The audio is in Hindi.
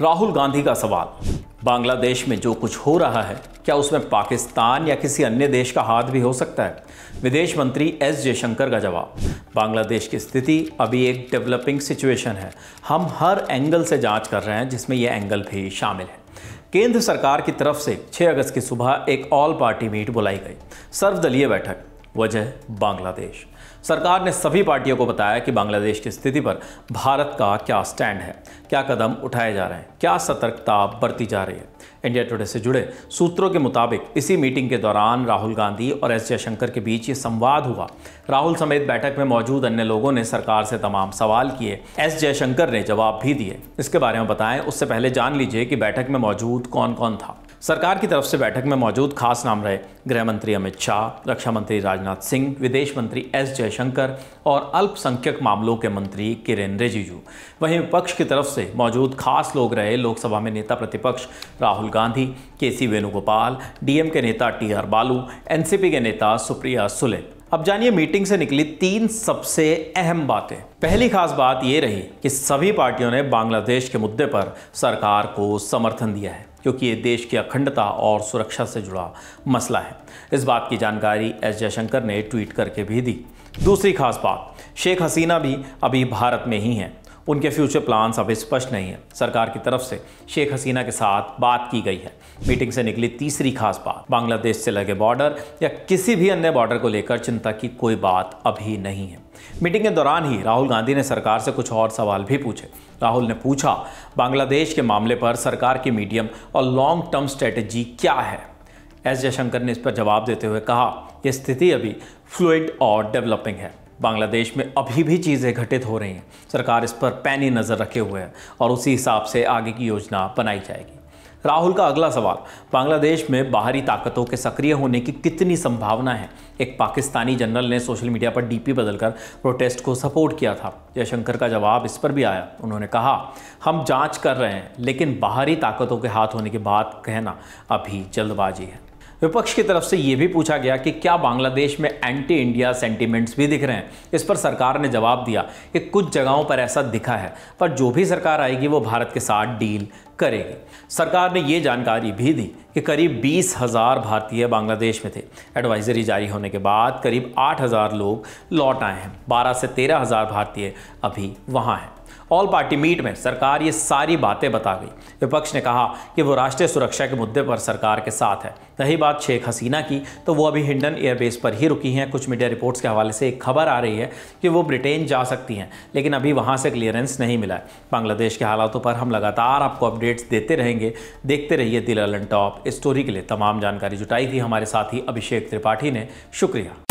राहुल गांधी का सवाल बांग्लादेश में जो कुछ हो रहा है क्या उसमें पाकिस्तान या किसी अन्य देश का हाथ भी हो सकता है विदेश मंत्री एस जयशंकर का जवाब बांग्लादेश की स्थिति अभी एक डेवलपिंग सिचुएशन है हम हर एंगल से जांच कर रहे हैं जिसमें यह एंगल भी शामिल है केंद्र सरकार की तरफ से 6 अगस्त की सुबह एक ऑल पार्टी मीट बुलाई गई सर्वदलीय बैठक वजह बांग्लादेश सरकार ने सभी पार्टियों को बताया कि बांग्लादेश की स्थिति पर भारत का क्या स्टैंड है क्या कदम उठाए जा रहे हैं क्या सतर्कता बरती जा रही है इंडिया टुडे से जुड़े सूत्रों के मुताबिक इसी मीटिंग के दौरान राहुल गांधी और एस जयशंकर के बीच ये संवाद हुआ राहुल समेत बैठक में मौजूद अन्य लोगों ने सरकार से तमाम सवाल किए एस जयशंकर ने जवाब भी दिए इसके बारे में बताएं उससे पहले जान लीजिए कि बैठक में मौजूद कौन कौन था सरकार की तरफ से बैठक में मौजूद खास नाम रहे गृह मंत्री अमित शाह रक्षा मंत्री राजनाथ सिंह विदेश मंत्री एस जयशंकर और अल्पसंख्यक मामलों के मंत्री किरेन रिजिजू वहीं विपक्ष की तरफ से मौजूद खास लोग रहे लोकसभा में नेता प्रतिपक्ष राहुल गांधी के सी वेणुगोपाल डीएम के नेता टी आर बालू एनसीपी के नेता सुप्रिया सुले अब जानिए मीटिंग से निकली तीन सबसे अहम बातें पहली खास बात ये रही कि सभी पार्टियों ने बांग्लादेश के मुद्दे पर सरकार को समर्थन दिया है क्योंकि ये देश की अखंडता और सुरक्षा से जुड़ा मसला है इस बात की जानकारी एस जयशंकर ने ट्वीट करके भी दी दूसरी खास बात शेख हसीना भी अभी भारत में ही हैं उनके फ्यूचर प्लान्स अभी स्पष्ट नहीं है सरकार की तरफ से शेख हसीना के साथ बात की गई है मीटिंग से निकली तीसरी खास बात बांग्लादेश से लगे बॉर्डर या किसी भी अन्य बॉर्डर को लेकर चिंता की कोई बात अभी नहीं है मीटिंग के दौरान ही राहुल गांधी ने सरकार से कुछ और सवाल भी पूछे राहुल ने पूछा बांग्लादेश के मामले पर सरकार की मीडियम और लॉन्ग टर्म स्ट्रेटेजी क्या है एस जयशंकर ने इस पर जवाब देते हुए कहा यह स्थिति अभी फ्लूड और डेवलपिंग है बांग्लादेश में अभी भी चीज़ें घटित हो रही हैं सरकार इस पर पैनी नज़र रखे हुए हैं और उसी हिसाब से आगे की योजना बनाई जाएगी राहुल का अगला सवाल बांग्लादेश में बाहरी ताकतों के सक्रिय होने की कितनी संभावना है एक पाकिस्तानी जनरल ने सोशल मीडिया पर डीपी बदलकर प्रोटेस्ट को सपोर्ट किया था जयशंकर का जवाब इस पर भी आया उन्होंने कहा हम जांच कर रहे हैं लेकिन बाहरी ताकतों के हाथ होने की बात कहना अभी जल्दबाजी है विपक्ष की तरफ से ये भी पूछा गया कि क्या बांग्लादेश में एंटी इंडिया सेंटिमेंट्स भी दिख रहे हैं इस पर सरकार ने जवाब दिया कि कुछ जगहों पर ऐसा दिखा है पर जो भी सरकार आएगी वो भारत के साथ डील करेगी सरकार ने ये जानकारी भी दी कि करीब बीस हज़ार भारतीय बांग्लादेश में थे एडवाइजरी जारी होने के बाद करीब आठ हज़ार लोग लौट आए हैं बारह से तेरह हज़ार भारतीय अभी वहाँ हैं ऑल पार्टी मीट में सरकार ये सारी बातें बता गई विपक्ष ने कहा कि वो राष्ट्रीय सुरक्षा के मुद्दे पर सरकार के साथ है रही बात शेख हसीना की तो वो अभी हिंडन एयरबेस पर ही रुकी हैं कुछ मीडिया रिपोर्ट्स के हवाले से एक खबर आ रही है कि वो ब्रिटेन जा सकती हैं लेकिन अभी वहाँ से क्लियरेंस नहीं मिला है बांग्लादेश के हालातों पर हम लगातार आपको अपडेट्स देते रहेंगे देखते रहिए दिल टॉप स्टोरी के लिए तमाम जानकारी जुटाई थी हमारे साथी अभिषेक त्रिपाठी ने शुक्रिया